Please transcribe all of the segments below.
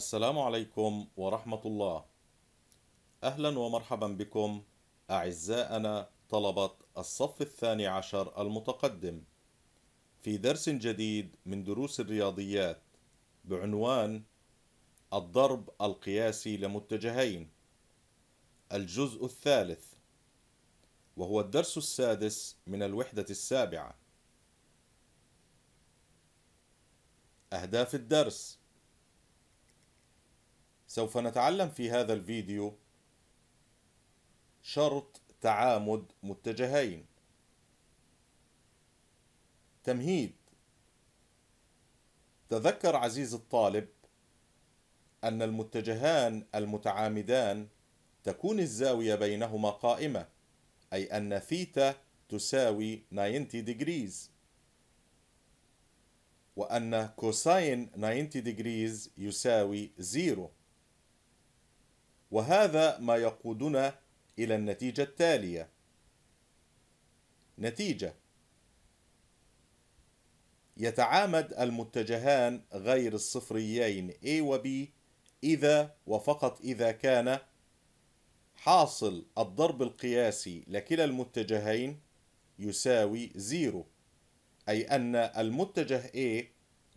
السلام عليكم ورحمة الله. أهلا ومرحبا بكم أعزائنا طلبة الصف الثاني عشر المتقدم في درس جديد من دروس الرياضيات بعنوان الضرب القياسي لمتجهين الجزء الثالث وهو الدرس السادس من الوحدة السابعة أهداف الدرس سوف نتعلم في هذا الفيديو شرط تعامد متجهين تمهيد تذكر عزيز الطالب أن المتجهان المتعامدان تكون الزاوية بينهما قائمة أي أن ثيتا تساوي 90 ديجريز وأن كوساين 90 ديجريز يساوي زيرو وهذا ما يقودنا إلى النتيجة التالية نتيجة يتعامد المتجهان غير الصفريين A و B إذا وفقط إذا كان حاصل الضرب القياسي لكلا المتجهين يساوي زيرو أي أن المتجه A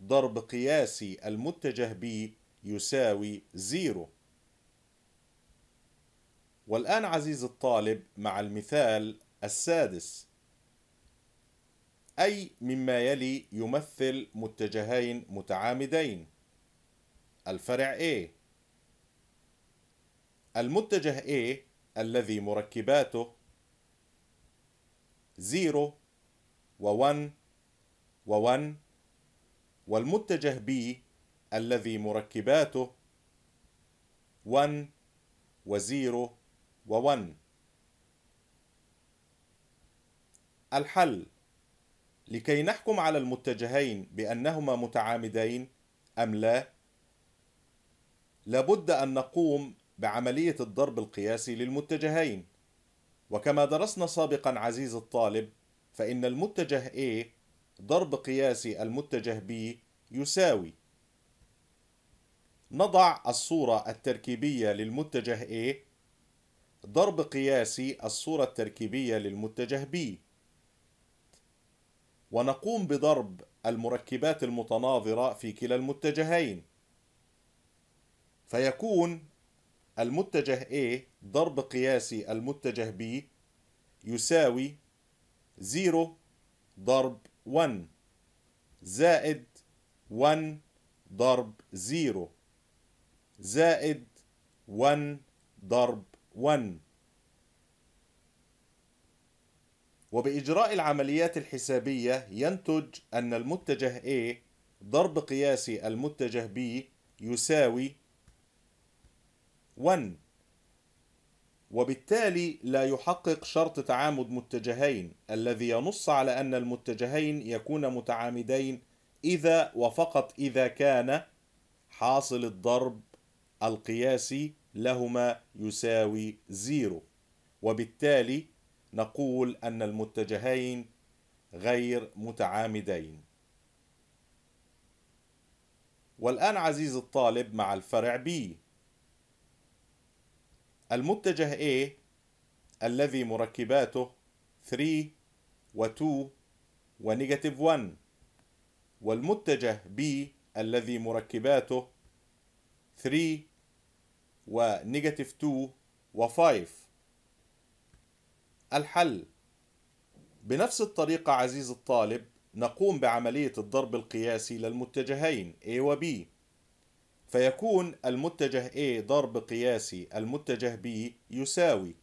ضرب قياسي المتجه B يساوي زيرو والآن عزيز الطالب مع المثال السادس أي مما يلي يمثل متجهين متعامدين الفرع A المتجه A الذي مركباته 0 و1 و1 والمتجه B الذي مركباته 1 و0 و1 الحل لكي نحكم على المتجهين بأنهما متعامدين أم لا لابد أن نقوم بعملية الضرب القياسي للمتجهين وكما درسنا سابقا عزيز الطالب فإن المتجه A ضرب قياسي المتجه B يساوي نضع الصورة التركيبية للمتجه A ضرب قياسي الصورة التركيبية للمتجه B ونقوم بضرب المركبات المتناظرة في كلا المتجهين فيكون المتجه A ضرب قياسي المتجه B يساوي 0 ضرب 1 زائد 1 ضرب 0 زائد 1 ضرب 1 وبإجراء العمليات الحسابية ينتج أن المتجه A ضرب قياسي المتجه B يساوي 1 وبالتالي لا يحقق شرط تعامد متجهين الذي ينص على أن المتجهين يكون متعامدين إذا وفقط إذا كان حاصل الضرب القياسي لهما يساوي زيرو وبالتالي نقول أن المتجهين غير متعامدين والآن عزيز الطالب مع الفرع B المتجه A الذي مركباته 3 و2 ونيجاتيف 1 والمتجه B الذي مركباته 3 ونيجاتيف 2 و5 الحل بنفس الطريقة عزيز الطالب نقوم بعملية الضرب القياسي للمتجهين A و B فيكون المتجه A ضرب قياسي المتجه B يساوي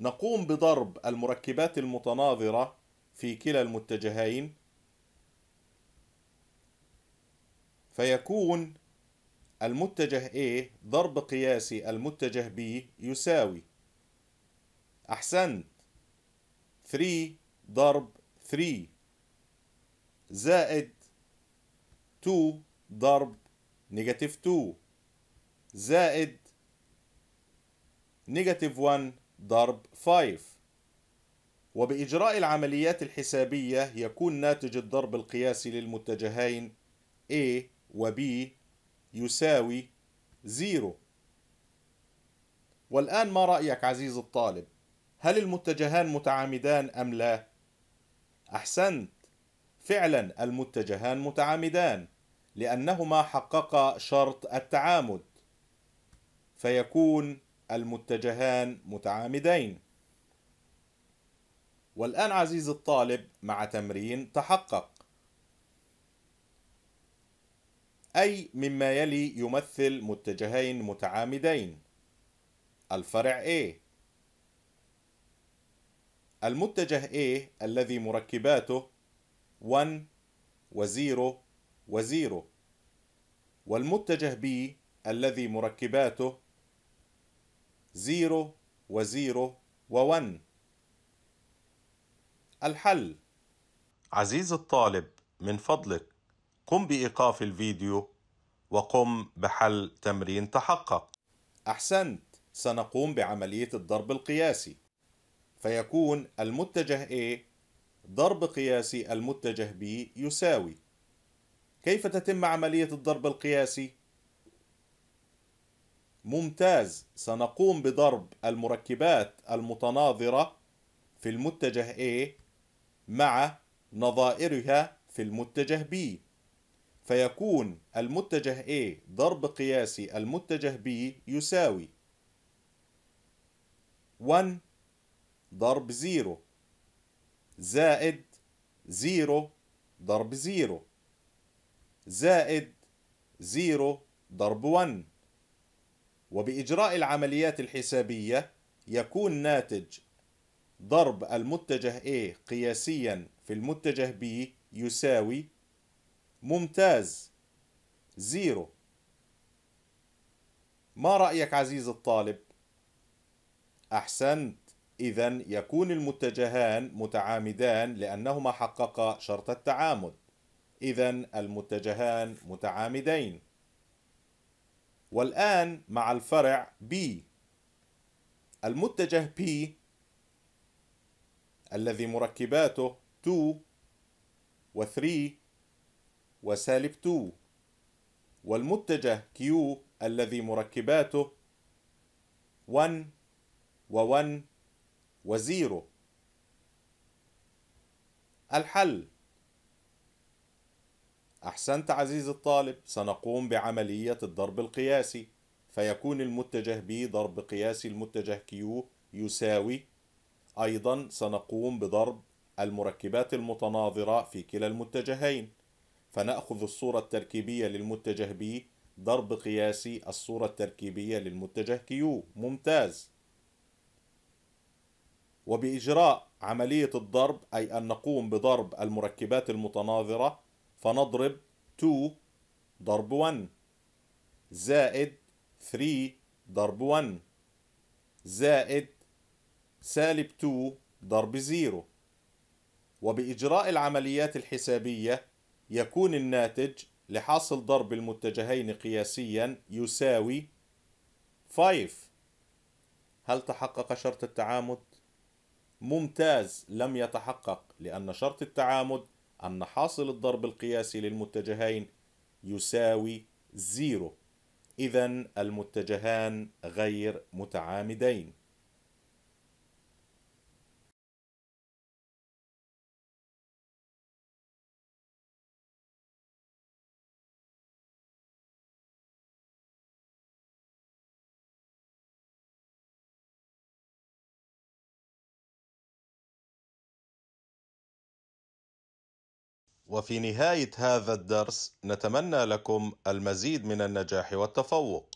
نقوم بضرب المركبات المتناظرة في كلا المتجهين فيكون المتجه A ضرب قياسي المتجه B يساوي أحسنت 3 ضرب 3 زائد 2 ضرب نيجاتيف 2 زائد نيجاتيف 1 ضرب 5 وبإجراء العمليات الحسابية يكون ناتج الضرب القياسي للمتجهين A و B يساوي زيرو والآن ما رأيك عزيز الطالب هل المتجهان متعامدان أم لا؟ أحسنت فعلا المتجهان متعامدان لأنهما حققا شرط التعامد فيكون المتجهان متعامدين والآن عزيز الطالب مع تمرين تحقق أي مما يلي يمثل متجهين متعامدين الفرع A المتجه A الذي مركباته 1 و0 و0 والمتجه B الذي مركباته 0 و0 و1 الحل عزيز الطالب من فضلك قم بإيقاف الفيديو وقم بحل تمرين تحقق أحسنت سنقوم بعملية الضرب القياسي فيكون المتجه A ضرب قياسي المتجه B يساوي كيف تتم عملية الضرب القياسي؟ ممتاز سنقوم بضرب المركبات المتناظرة في المتجه A مع نظائرها في المتجه B فيكون المتجه A ضرب قياسي المتجه B يساوي 1 ضرب 0 زائد 0 ضرب 0 زائد 0 ضرب 1 وبإجراء العمليات الحسابية يكون ناتج ضرب المتجه A قياسيا في المتجه B يساوي ممتاز زيرو ما رأيك عزيز الطالب؟ أحسنت إذا يكون المتجهان متعامدان لأنهما حققا شرط التعامد إذا المتجهان متعامدين والآن مع الفرع B المتجه P الذي مركباته 2 و 3 وسالب 2 والمتجه Q الذي مركباته 1 و1 و0 الحل أحسنت عزيزي الطالب سنقوم بعملية الضرب القياسي فيكون المتجه B ضرب قياسي المتجه Q يساوي أيضا سنقوم بضرب المركبات المتناظرة في كلا المتجهين فنأخذ الصورة التركيبية للمتجه B ضرب قياسي الصورة التركيبية للمتجه Q ممتاز وبإجراء عملية الضرب أي أن نقوم بضرب المركبات المتناظرة فنضرب 2 ضرب 1 زائد 3 ضرب 1 زائد سالب 2 ضرب 0 وبإجراء العمليات الحسابية يكون الناتج لحاصل ضرب المتجهين قياسيا يساوي 5 هل تحقق شرط التعامد؟ ممتاز لم يتحقق لأن شرط التعامد أن حاصل الضرب القياسي للمتجهين يساوي 0، إذا المتجهان غير متعامدين وفي نهايه هذا الدرس نتمنى لكم المزيد من النجاح والتفوق